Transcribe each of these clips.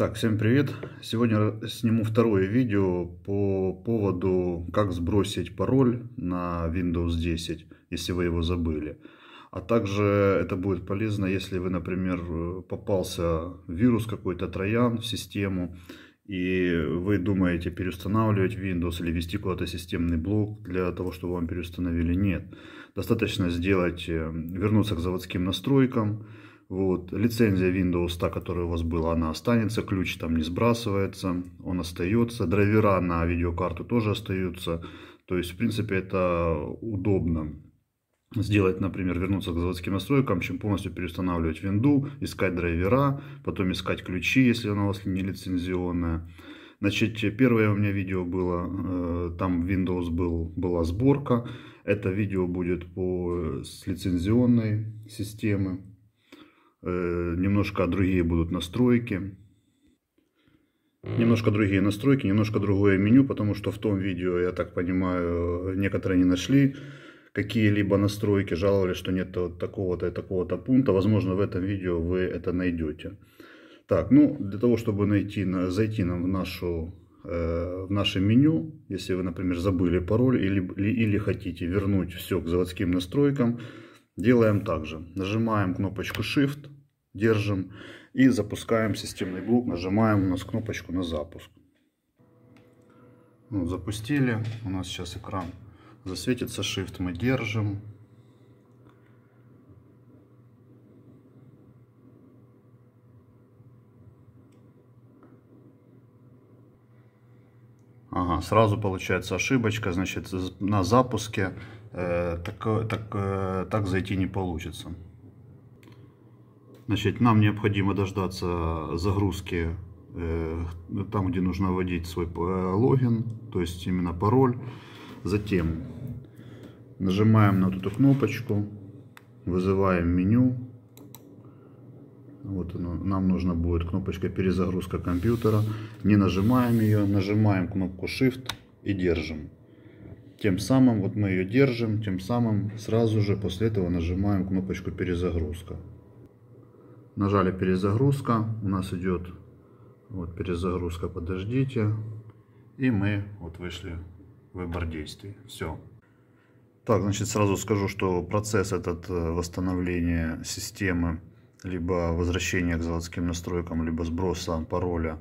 Так, всем привет! Сегодня сниму второе видео по поводу, как сбросить пароль на Windows 10, если вы его забыли. А также это будет полезно, если вы, например, попался вирус какой-то, троян в систему, и вы думаете переустанавливать Windows или вести куда-то системный блок для того, чтобы вам переустановили. Нет. Достаточно сделать, э, вернуться к заводским настройкам, вот, лицензия Windows, та, которая у вас была, она останется, ключ там не сбрасывается, он остается, драйвера на видеокарту тоже остаются, то есть, в принципе, это удобно сделать, например, вернуться к заводским настройкам, чем полностью переустанавливать винду, искать драйвера, потом искать ключи, если она у вас не лицензионная. Значит, первое у меня видео было, э, там Windows был, была сборка. Это видео будет по, э, с лицензионной системы. Э, немножко другие будут настройки. Немножко другие настройки, немножко другое меню, потому что в том видео, я так понимаю, некоторые не нашли какие-либо настройки, жаловались, что нет такого-то и такого-то пункта. Возможно, в этом видео вы это найдете. Так, ну, для того, чтобы найти, зайти нам в, нашу, э, в наше меню, если вы, например, забыли пароль или, или, или хотите вернуть все к заводским настройкам, Делаем также, Нажимаем кнопочку Shift, держим и запускаем системный блок. Нажимаем у нас кнопочку на запуск. Вот, запустили. У нас сейчас экран засветится Shift. Мы держим. Ага, сразу получается ошибочка, значит, на запуске Э, так, э, так, э, так зайти не получится. Значит, нам необходимо дождаться загрузки там, где нужно вводить свой логин, то есть именно пароль. Затем нажимаем на вот эту кнопочку, вызываем меню. Вот оно, нам нужна будет кнопочка перезагрузка компьютера. Не нажимаем ее, нажимаем кнопку Shift и держим. Тем самым вот мы ее держим, тем самым сразу же после этого нажимаем кнопочку перезагрузка. Нажали перезагрузка, у нас идет вот перезагрузка, подождите. И мы вот вышли выбор действий. Все. Так, значит, сразу скажу, что процесс этот э, восстановления системы, либо возвращения к заводским настройкам, либо сброса пароля,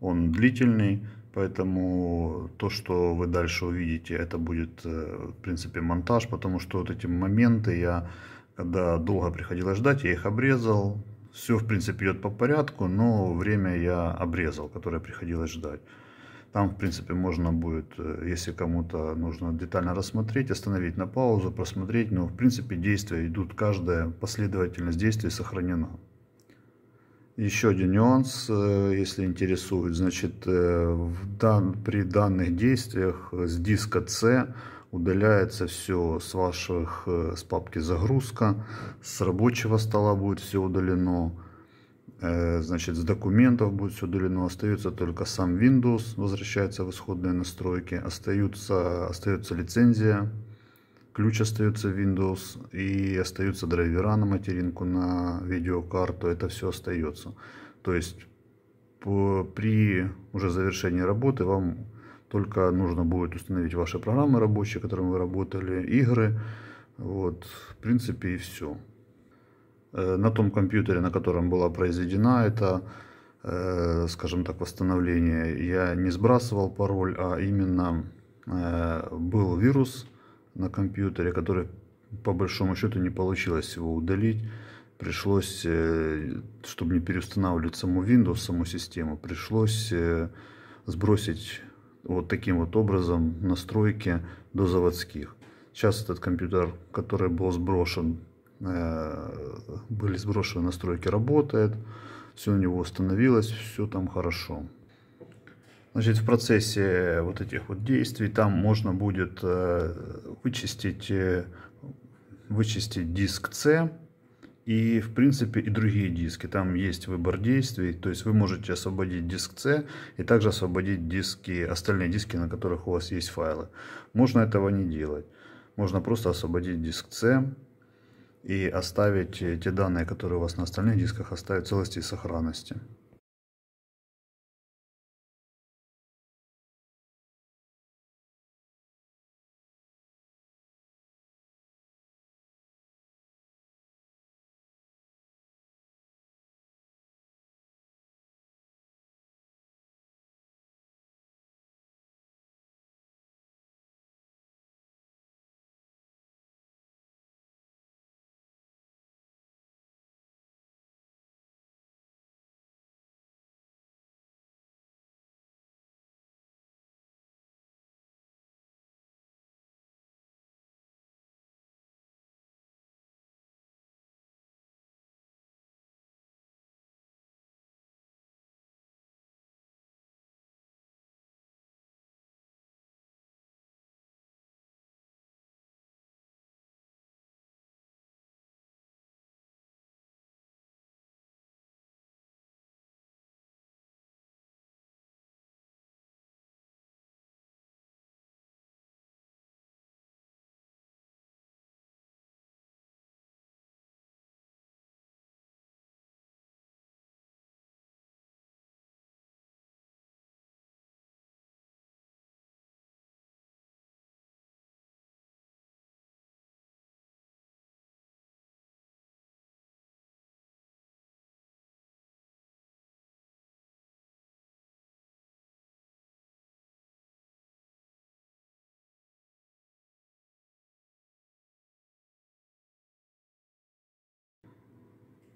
он длительный. Поэтому то, что вы дальше увидите, это будет, э, в принципе, монтаж, потому что вот эти моменты я, когда долго приходилось ждать, я их обрезал. Все, в принципе, идет по порядку, но время я обрезал, которое приходилось ждать. Там, в принципе, можно будет, э, если кому-то нужно детально рассмотреть, остановить на паузу, просмотреть. Но, в принципе, действия идут, каждая последовательность действий сохранена. Еще один нюанс, э, если интересует, значит, э, в дан, при данных действиях с диска C удаляется все с ваших, э, с папки загрузка, с рабочего стола будет все удалено, значит, с документов будет все удалено, остается только сам Windows, возвращается в исходные настройки, остаются, остается лицензия, ключ остается Windows и остаются драйвера на материнку на видеокарту, это все остается. То есть по, при уже завершении работы вам только нужно будет установить ваши программы рабочие, которым вы работали, игры, вот, в принципе и все. Э, на том компьютере, на котором была произведена эта э, скажем так, восстановление, я не сбрасывал пароль, а именно э, был вирус, на компьютере, который по большому счету не получилось его удалить. Пришлось, э, чтобы не переустанавливать саму Windows, саму систему, пришлось э, сбросить вот таким вот образом настройки до заводских. Сейчас этот компьютер, который был сброшен, э, были сброшены настройки, работает. Все у него установилось, все там хорошо. Значит, в процессе вот этих вот действий там можно будет э, вычистить, э, вычистить диск C и, в принципе, и другие диски. Там есть выбор действий, то есть вы можете освободить диск C и также освободить диски, остальные диски, на которых у вас есть файлы. Можно этого не делать. Можно просто освободить диск C и оставить э, те данные, которые у вас на остальных дисках, оставить целости и сохранности.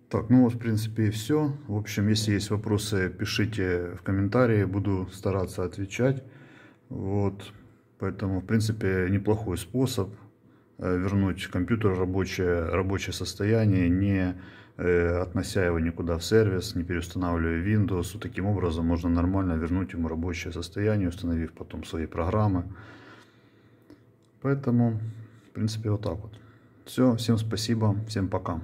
Так, ну вот в принципе и все. В общем, если есть вопросы, пишите в комментарии, буду стараться отвечать. Вот, поэтому в принципе неплохой способ э, вернуть компьютер в рабочее, рабочее состояние, не э, относя его никуда в сервис, не переустанавливая Windows. Таким образом можно нормально вернуть ему рабочее состояние, установив потом свои программы. Поэтому, в принципе, вот так вот. Все, всем спасибо, всем пока.